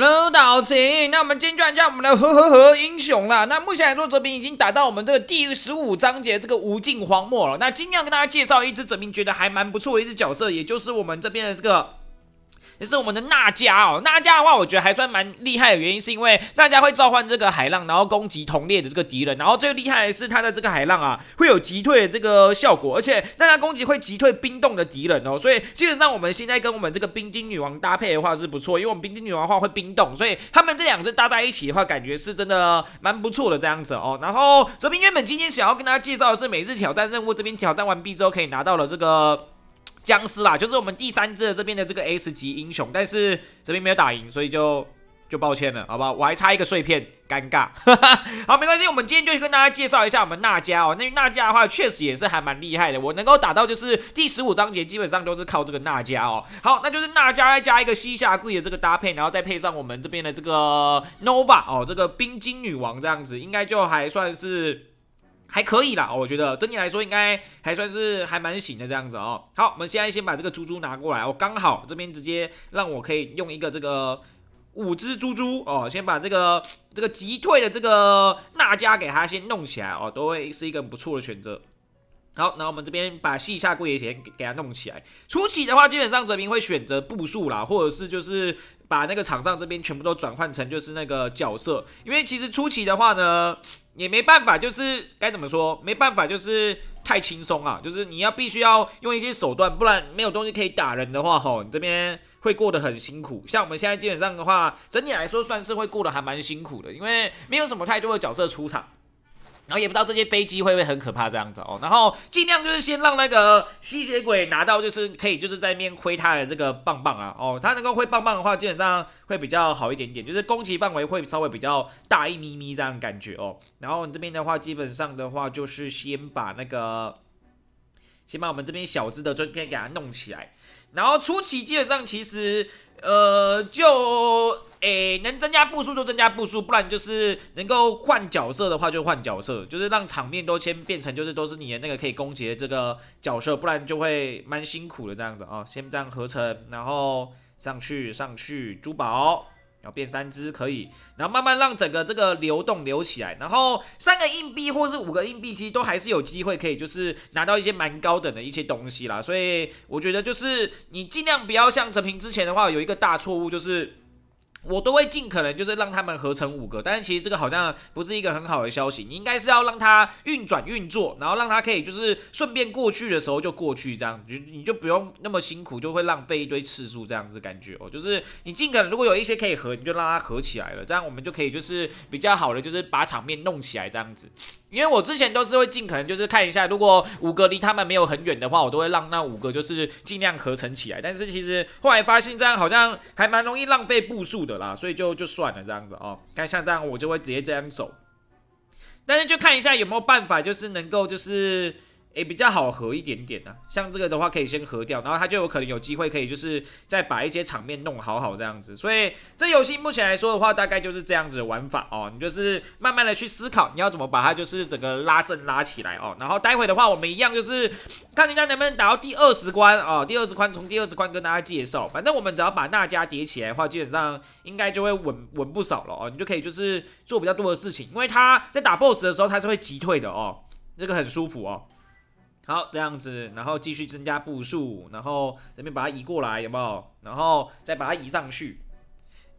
Hello，导琴。那我们今天就来要我们的呵呵呵英雄了。那目前来说，泽平已经打到我们这个第十五章节这个无尽荒漠了。那今天要跟大家介绍一只泽平觉得还蛮不错的一只角色，也就是我们这边的这个。也是我们的娜迦哦，娜迦的话，我觉得还算蛮厉害的，原因是因为娜迦会召唤这个海浪，然后攻击同列的这个敌人，然后最厉害的是它的这个海浪啊，会有击退的这个效果，而且娜迦攻击会击退冰冻的敌人哦，所以基本上我们现在跟我们这个冰晶女王搭配的话是不错，因为我们冰晶女王的话会冰冻，所以他们这两只搭在一起的话，感觉是真的蛮不错的这样子哦。然后泽平原本今天想要跟大家介绍的是每日挑战任务，这边挑战完毕之后可以拿到了这个。僵尸啦，就是我们第三的这边的这个 S 级英雄，但是这边没有打赢，所以就就抱歉了，好吧？我还差一个碎片，尴尬。好，没关系，我们今天就跟大家介绍一下我们娜迦哦。那娜迦的话，确实也是还蛮厉害的，我能够打到就是第十五章节，基本上都是靠这个娜迦哦。好，那就是娜迦再加一个西夏贵的这个搭配，然后再配上我们这边的这个 Nova 哦，这个冰晶女王这样子，应该就还算是。还可以啦，我觉得整体来说应该还算是还蛮行的这样子哦。好，我们现在先把这个猪猪拿过来哦，刚好这边直接让我可以用一个这个五只猪猪哦，先把这个这个击退的这个娜迦给他先弄起来哦，都会是一个很不错的选择。好，那我们这边把细下跪的钱给给他弄起来。初期的话，基本上泽边会选择步数啦，或者是就是把那个场上这边全部都转换成就是那个角色，因为其实初期的话呢。也没办法，就是该怎么说，没办法，就是太轻松啊！就是你要必须要用一些手段，不然没有东西可以打人的话，吼，你这边会过得很辛苦。像我们现在基本上的话，整体来说算是会过得还蛮辛苦的，因为没有什么太多的角色出场。然后也不知道这些飞机会不会很可怕这样子哦，然后尽量就是先让那个吸血鬼拿到，就是可以就是在边挥他的这个棒棒啊，哦，他能够挥棒棒的话，基本上会比较好一点点，就是攻击范围会稍微比较大一咪咪这样感觉哦。然后这边的话，基本上的话就是先把那个先把我们这边小只的就可以给它弄起来，然后初期基本上其实呃就。诶，能增加步数就增加步数，不然就是能够换角色的话就换角色，就是让场面都先变成就是都是你的那个可以攻击的这个角色，不然就会蛮辛苦的这样子啊。先这样合成，然后上去上去珠宝，然后变三只可以，然后慢慢让整个这个流动流起来，然后三个硬币或是五个硬币其实都还是有机会可以就是拿到一些蛮高等的一些东西啦。所以我觉得就是你尽量不要像陈平之前的话有一个大错误就是。我都会尽可能就是让他们合成五个，但是其实这个好像不是一个很好的消息。你应该是要让它运转运作，然后让它可以就是顺便过去的时候就过去，这样子你就不用那么辛苦，就会浪费一堆次数这样子感觉哦。就是你尽可能如果有一些可以合，你就让它合起来了，这样我们就可以就是比较好的就是把场面弄起来这样子。因为我之前都是会尽可能就是看一下，如果五个离他们没有很远的话，我都会让那五个就是尽量合成起来。但是其实后来发现这样好像还蛮容易浪费步数的啦，所以就就算了这样子哦。看像这样我就会直接这样走，但是就看一下有没有办法就是能够就是。欸、比较好合一点点的，像这个的话可以先合掉，然后他就有可能有机会可以就是再把一些场面弄好好这样子。所以这游戏目前来说的话，大概就是这样子玩法哦。你就是慢慢的去思考，你要怎么把它就是整个拉正拉起来哦。然后待会的话，我们一样就是看人家能不能打到第二十关啊。第二十关从第二十关跟大家介绍，反正我们只要把那家叠起来的话，基本上应该就会稳稳不少了哦。你就可以就是做比较多的事情，因为他在打 boss 的时候他是会急退的哦，这个很舒服哦。好，这样子，然后继续增加步数，然后这边把它移过来，有没有？然后再把它移上去，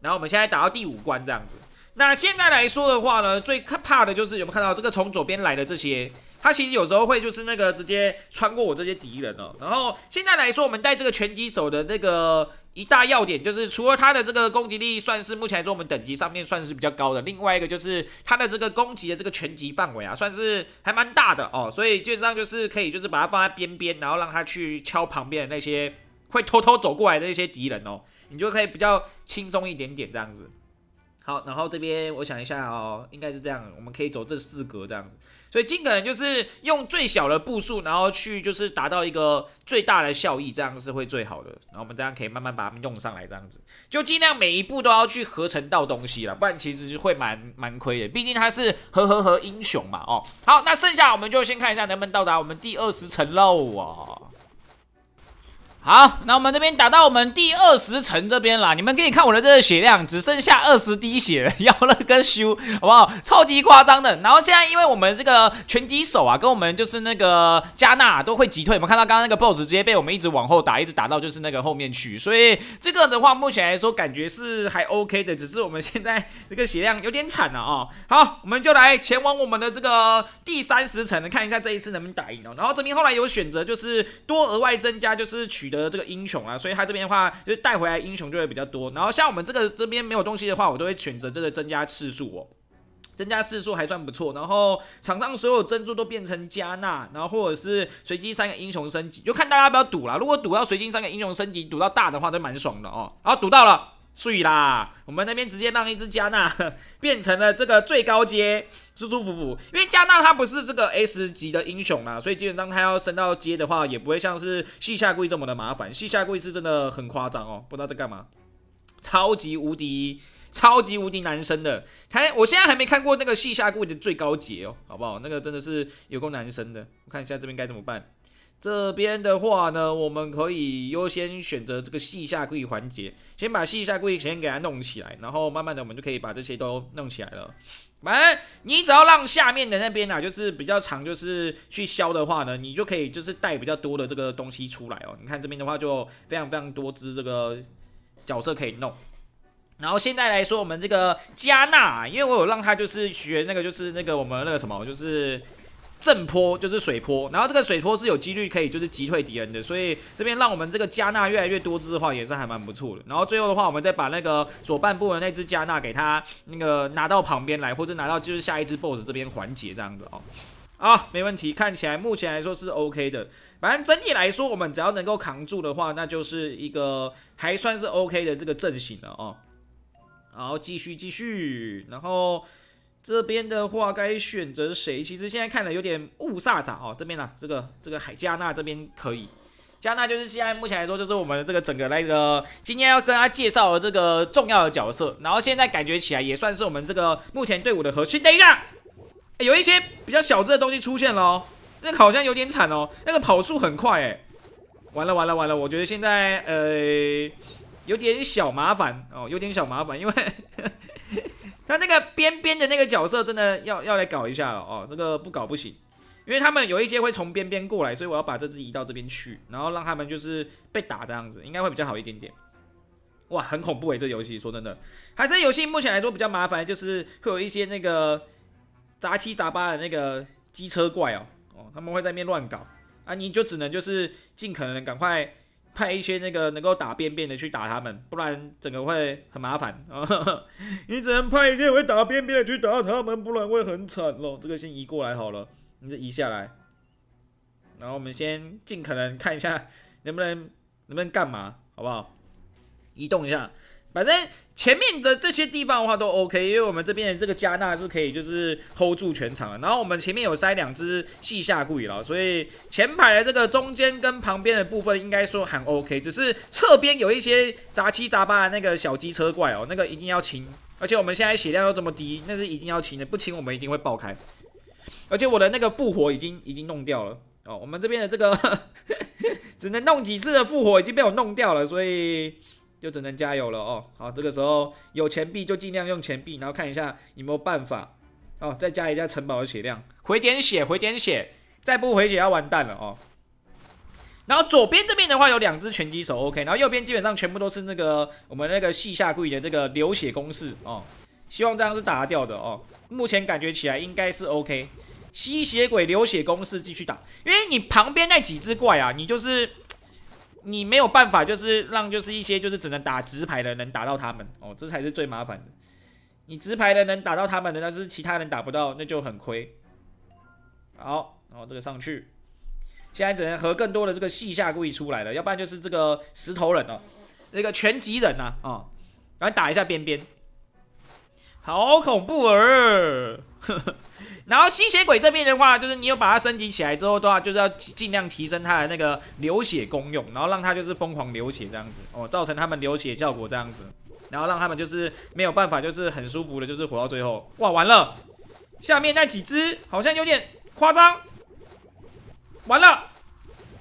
然后我们现在打到第五关，这样子。那现在来说的话呢，最怕的就是有没有看到这个从左边来的这些？他其实有时候会就是那个直接穿过我这些敌人哦。然后现在来说，我们带这个拳击手的那个一大要点就是，除了他的这个攻击力算是目前来说我们等级上面算是比较高的，另外一个就是他的这个攻击的这个拳击范围啊，算是还蛮大的哦。所以基本上就是可以就是把它放在边边，然后让他去敲旁边的那些会偷偷走过来的一些敌人哦，你就可以比较轻松一点点这样子。好，然后这边我想一下哦，应该是这样，我们可以走这四格这样子。所以尽可能就是用最小的步数，然后去就是达到一个最大的效益，这样是会最好的。然后我们这样可以慢慢把它们用上来，这样子就尽量每一步都要去合成到东西了，不然其实是会蛮蛮亏的。毕竟它是合合合英雄嘛，哦，好，那剩下我们就先看一下能不能到达我们第二十层喽啊。好，那我们这边打到我们第二十层这边了，你们可以看我的这个血量，只剩下二十滴血，要了个修，好不好？超级夸张的。然后现在因为我们这个拳击手啊，跟我们就是那个加纳都会击退，我们看到刚刚那个 boss 直接被我们一直往后打，一直打到就是那个后面去，所以这个的话目前来说感觉是还 OK 的，只是我们现在这 个血量有点惨了啊。好，我们就来前往我们的这个第三十层，看一下这一次能不能打赢哦。然后这边后来有选择，就是多额外增加，就是取。得这个英雄啊，所以他这边的话，就是带回来英雄就会比较多。然后像我们这个这边没有东西的话，我都会选择这个增加次数哦。增加次数还算不错。然后场上所有珍珠都变成加纳，然后或者是随机三个英雄升级，就看大家要不要赌了。如果赌要随机三个英雄升级，赌到大的话就蛮爽的哦。好，赌到了。碎啦！我们那边直接让一只加纳 变成了这个最高阶蜘蛛服服，因为加纳他不是这个 S 级的英雄啦，所以基本上他要升到阶的话，也不会像是细下跪这么的麻烦。细下跪是真的很夸张哦，不知道在干嘛，超级无敌、超级无敌男生的。还我现在还没看过那个细下跪的最高节哦，好不好？那个真的是有够男生的。我看一下这边该怎么办。这边的话呢，我们可以优先选择这个细下跪环节，先把细下跪先给它弄起来，然后慢慢的我们就可以把这些都弄起来了。反正你只要让下面的那边啊，就是比较长，就是去削的话呢，你就可以就是带比较多的这个东西出来哦。你看这边的话就非常非常多只这个角色可以弄。然后现在来说，我们这个加纳，啊，因为我有让他就是学那个就是那个我们那个什么就是。正坡就是水坡，然后这个水坡是有几率可以就是击退敌人的，所以这边让我们这个加纳越来越多只的话也是还蛮不错的。然后最后的话，我们再把那个左半部的那只加纳给他那个拿到旁边来，或者拿到就是下一只 BOSS 这边环节这样子哦。啊，没问题，看起来目前来说是 OK 的。反正整体来说，我们只要能够扛住的话，那就是一个还算是 OK 的这个阵型了哦。好，继续继续，然后。这边的话该选择谁？其实现在看的有点雾煞煞哦。这边呢，这个这个海加纳这边可以，加纳就是现在目前来说，就是我们这个整个那个今天要跟他介绍的这个重要的角色。然后现在感觉起来也算是我们这个目前队伍的核心等一下，有一些比较小只的东西出现了，哦，那个好像有点惨哦，那个跑速很快哎，完了完了完了，我觉得现在呃有点小麻烦哦，有点小麻烦，因为。他那个边边的那个角色真的要要来搞一下了哦，这个不搞不行，因为他们有一些会从边边过来，所以我要把这只移到这边去，然后让他们就是被打这样子，应该会比较好一点点。哇，很恐怖哎，这游戏说真的，还是游戏目前来说比较麻烦，就是会有一些那个杂七杂八的那个机车怪哦哦，他们会在那边乱搞啊，你就只能就是尽可能赶快。派一些那个能够打便便的去打他们，不然整个会很麻烦。你只能派一些会打便便的去打他们，不然会很惨喽。这个先移过来好了，你这移下来。然后我们先尽可能看一下能不能能不能干嘛，好不好？移动一下。反正前面的这些地方的话都 OK，因为我们这边的这个加纳是可以就是 hold 住全场的。然后我们前面有塞两只细下跪了，所以前排的这个中间跟旁边的部分应该说很 OK，只是侧边有一些杂七杂八的那个小机车怪哦，那个一定要清。而且我们现在血量又这么低，那是一定要清的，不清我们一定会爆开。而且我的那个复活已经已经弄掉了哦，我们这边的这个 只能弄几次的复活已经被我弄掉了，所以。就只能加油了哦。好，这个时候有钱币就尽量用钱币，然后看一下有没有办法哦。再加一下城堡的血量，回点血，回点血，再不回血要完蛋了哦。然后左边这边的话有两只拳击手 OK，然后右边基本上全部都是那个我们那个细下跪的这个流血攻势哦。希望这样是打掉的哦。目前感觉起来应该是 OK，吸血鬼流血攻势继续打，因为你旁边那几只怪啊，你就是。你没有办法，就是让就是一些就是只能打直牌的人能打到他们哦，这才是最麻烦的。你直牌的人能打到他们，的但是其他人打不到，那就很亏。好，然后这个上去，现在只能和更多的这个细下故意出来了，要不然就是这个石头人哦，那个全级人呐啊，赶快打一下边边，好恐怖啊！然后吸血鬼这边的话，就是你有把它升级起来之后的话，就是要尽量提升它的那个流血功用，然后让它就是疯狂流血这样子哦，造成他们流血效果这样子，然后让他们就是没有办法，就是很舒服的，就是活到最后。哇，完了！下面那几只好像有点夸张。完了！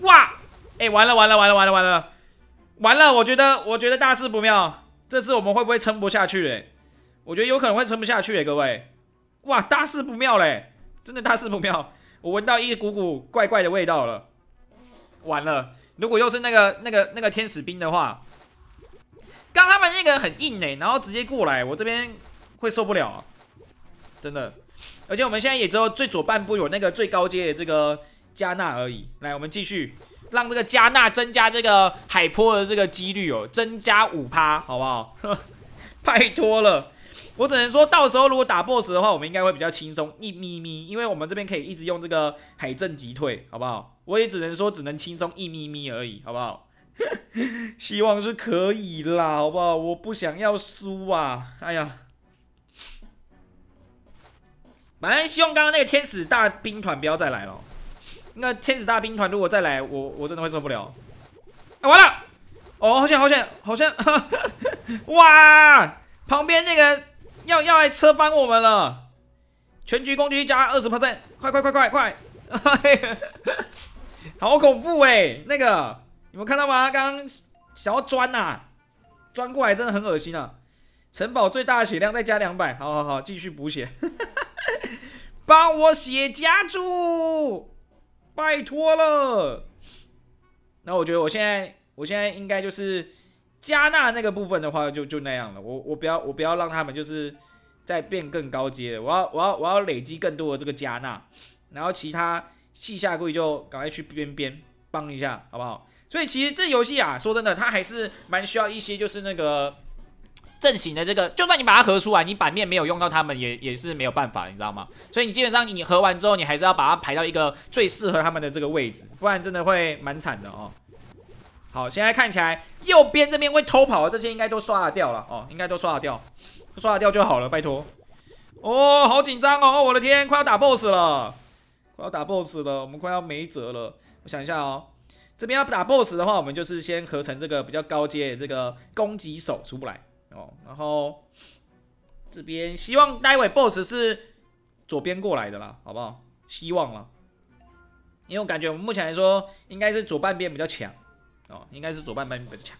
哇，哎，完了完了完了完了完了完了，我觉得我觉得大事不妙，这次我们会不会撑不下去哎？我觉得有可能会撑不下去哎，各位。哇，大事不妙嘞！真的大事不妙，我闻到一股股怪怪的味道了。完了，如果又是那个那个那个天使兵的话，刚他们那个很硬哎，然后直接过来，我这边会受不了，真的。而且我们现在也只有最左半部有那个最高阶的这个加纳而已。来，我们继续让这个加纳增加这个海坡的这个几率哦，增加五趴，好不好？拜托了。我只能说到时候如果打 boss 的话，我们应该会比较轻松一咪咪，因为我们这边可以一直用这个海阵击退，好不好？我也只能说只能轻松一咪咪而已，好不好？希望是可以啦，好不好？我不想要输啊！哎呀，反正希望刚刚那个天使大兵团不要再来了。那天使大兵团如果再来，我我真的会受不了。完了，哦，好像好像好像，哇！旁边那个。要要来车翻我们了！全局攻击加二十 percent，快快快快快！好恐怖哎，那个你们看到吗？刚刚想要钻呐，钻过来真的很恶心啊！城堡最大的血量再加两百，好好好，继续补血，帮我血加住，拜托了。那我觉得我现在我现在应该就是。加纳那个部分的话，就就那样了。我我不要我不要让他们，就是再变更高阶。我要我要我要累积更多的这个加纳，然后其他细下跪就赶快去边边帮一下，好不好？所以其实这游戏啊，说真的，它还是蛮需要一些就是那个阵型的这个。就算你把它合出来，你版面没有用到他们，也也是没有办法，你知道吗？所以你基本上你合完之后，你还是要把它排到一个最适合他们的这个位置，不然真的会蛮惨的哦。好，现在看起来右边这边会偷跑的这些应该都刷得掉了哦，应该都刷得掉，刷得掉就好了，拜托。哦，好紧张哦，哦，我的天，快要打 boss 了，快要打 boss 了，我们快要没辙了。我想一下哦，这边要打 boss 的话，我们就是先合成这个比较高阶这个攻击手出不来哦，然后这边希望待会 boss 是左边过来的啦，好不好？希望了，因为我感觉我们目前来说应该是左半边比较强。哦，应该是左半边比较强。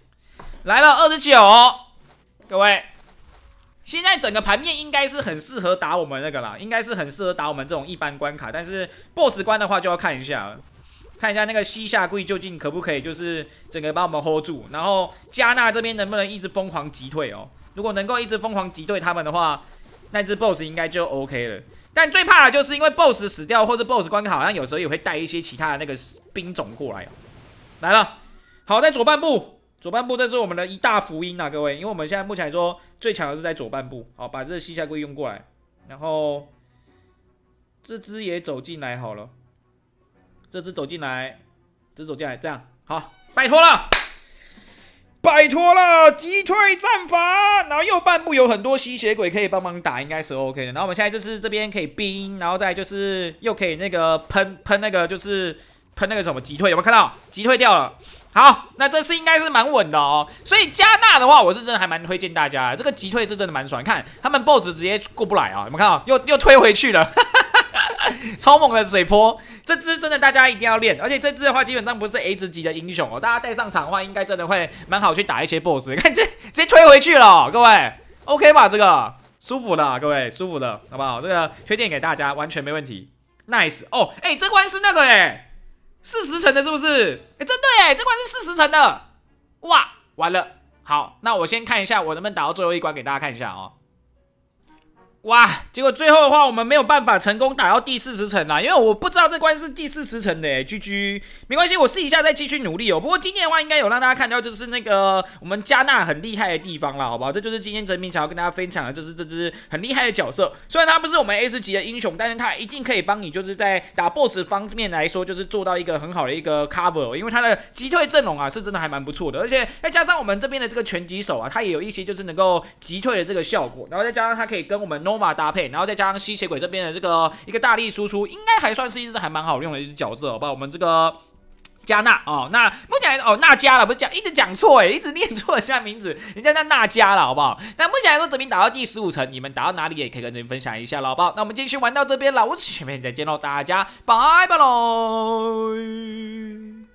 来了二十九，各位，现在整个盘面应该是很适合打我们那个啦，应该是很适合打我们这种一般关卡，但是 boss 关的话就要看一下，看一下那个西夏贵究竟可不可以就是整个把我们 hold 住，然后加纳这边能不能一直疯狂击退哦。如果能够一直疯狂击退他们的话，那只 boss 应该就 OK 了。但最怕的就是因为 boss 死掉，或者 boss 关卡好像有时候也会带一些其他的那个兵种过来。来了。好，在左半部，左半部这是我们的一大福音啊，各位，因为我们现在目前来说最强的是在左半部。好，把这个吸血鬼用过来，然后这只也走进来好了，这只走进来，只走进来，这样好，拜托了，拜托了，击退战法。然后右半部有很多吸血鬼可以帮忙打，应该是 OK 的。然后我们现在就是这边可以兵，然后再就是又可以那个喷喷那个就是喷那个什么击退，有没有看到？击退掉了。好，那这次应该是蛮稳的哦，所以加纳的话，我是真的还蛮推荐大家，这个击退是真的蛮爽，看他们 boss 直接过不来啊，你们看啊，又又推回去了，超猛的水波。这支真的大家一定要练，而且这支的话基本上不是 H 级的英雄哦，大家带上场的话，应该真的会蛮好去打一些 boss，看这直接推回去了，各位 OK 吧？这个舒服的，各位舒服的好不好？这个推荐给大家，完全没问题，nice 哦，哎，这关是那个哎。四十层的，是不是？哎，真的哎，这关是四十层的，哇，完了。好，那我先看一下我能不能打到最后一关，给大家看一下哦。哇，结果最后的话，我们没有办法成功打到第四十层啦，因为我不知道这关是第四十层的诶。G G，没关系，我试一下再继续努力哦。不过今天的话，应该有让大家看到就是那个我们加纳很厉害的地方了，好不好？这就是今天陈明想要跟大家分享的，就是这只很厉害的角色。虽然他不是我们 S 级的英雄，但是他一定可以帮你，就是在打 Boss 方面来说，就是做到一个很好的一个 Cover，因为他的击退阵容啊是真的还蛮不错的，而且再加上我们这边的这个拳击手啊，他也有一些就是能够击退的这个效果，然后再加上他可以跟我们 No 法搭配，然后再加上吸血鬼这边的这个一个大力输出，应该还算是一只还蛮好用的一只角色，好不好？我们这个加纳哦，那目前哦纳加了，不是讲一直讲错，哎，一直念错人家名字，人家叫纳加了，好不好？那目前来说，这边打到第十五层，你们打到哪里也可以跟这边分享一下，好不好？那我们继续玩到这边了，我们前面再见喽，大家拜拜喽。